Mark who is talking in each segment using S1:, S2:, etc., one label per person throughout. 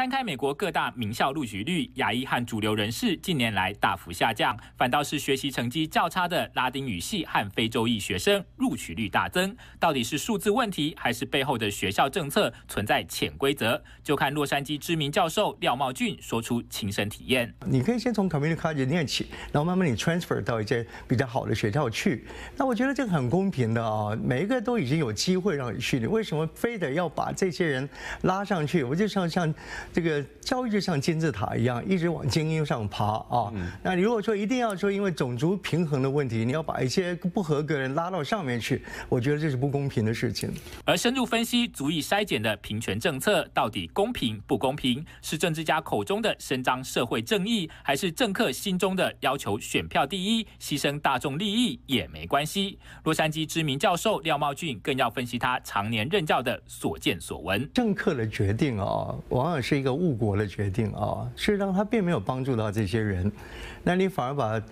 S1: 摊开美国各大名校录取率，亚裔和主流人士近年来大幅下降，反倒是学习成绩较差的拉丁语系和非洲裔学生录取率大增。到底是数字问题，还是背后的学校政策存在潜规则？就看洛杉矶知名教授廖茂俊说出亲身体验。
S2: 你可以先从 community college 念起，然后慢慢你 transfer 到一些比较好的学校去。那我觉得这个很公平的啊，每一个都已经有机会让你去，你为什么非得要把这些人拉上去？我就像像。这个教育就像金字塔一样，一直往精英上爬啊。那你如果说一定要说，因为种族平衡的问题，你要把一些不合格的拉到上面去，我觉得这是不公平的事情。
S1: 而深入分析足以筛减的平权政策到底公平不公平，是政治家口中的伸张社会正义，还是政客心中的要求选票第一，牺牲大众利益也没关系。洛杉矶知名教授廖茂俊更要分析他常年任教的所见所闻。
S2: 政客的决定啊，往往是。一个误国的决定啊，事实上他并没有帮助到这些人，那你反而把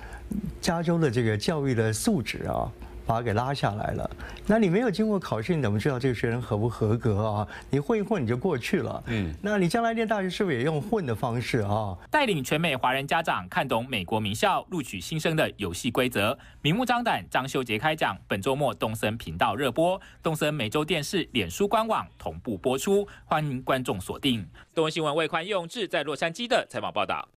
S2: 加州的这个教育的素质啊。把他给拉下来了，那你没有经过考试，你怎么知道这个学生合不合格啊？你混一混你就过去了，嗯，那你将来念大学是不是也用混的方式啊？
S1: 带领全美华人家长看懂美国名校录取新生的游戏规则，明目张胆，张修杰开讲，本周末东森频道热播，东森每周电视、脸书官网同步播出，欢迎观众锁定。东森新闻外宽用智志在洛杉矶的采访报道。